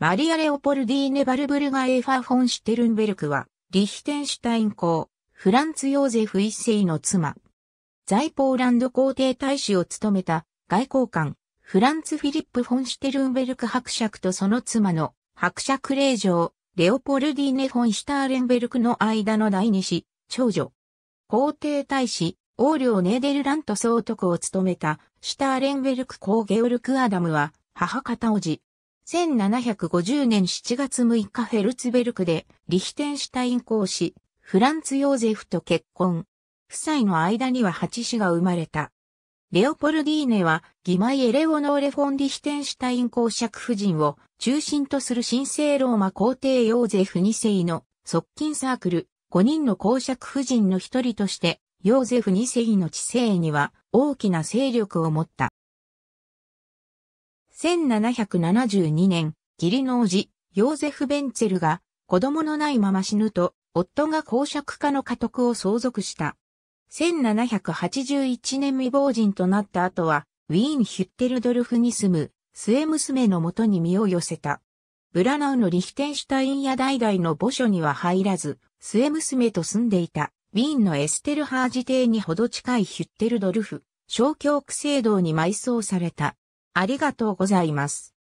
マリア・レオポルディーネ・バルブルガ・エーファ・フォン・シュテルンベルクは、リヒテンシュタイン公、フランツ・ヨーゼフ一世の妻。在ポーランド皇帝大使を務めた外交官、フランツ・フィリップ・フォン・シュテルンベルク伯爵とその妻の伯爵令嬢、レオポルディーネ・フォン・シュターレンベルクの間の第二子、長女。皇帝大使、王領ネーデルラント総督を務めたシュターレンベルク公ゲオルク・アダムは、母方おじ、1750年7月6日フェルツベルクでリヒテンシュタイン公使、フランツ・ヨーゼフと結婚。夫妻の間には八子が生まれた。レオポルディーネは、ギマイ・エレオノーレ・フォン・リヒテンシュタイン公爵夫人を中心とする神聖ローマ皇帝ヨーゼフ二世の側近サークル、5人の公爵夫人の一人として、ヨーゼフ二世の知性には大きな勢力を持った。1772年、義理の王子、ヨーゼフ・ベンツェルが子供のないまま死ぬと、夫が公爵家の家督を相続した。1781年未亡人となった後は、ウィーン・ヒュッテルドルフに住む末娘のもとに身を寄せた。ブラナウのリヒテンシュタインや代々の墓所には入らず、末娘と住んでいた、ウィーンのエステルハージ邸にほど近いヒュッテルドルフ、小教区聖堂に埋葬された。ありがとうございます。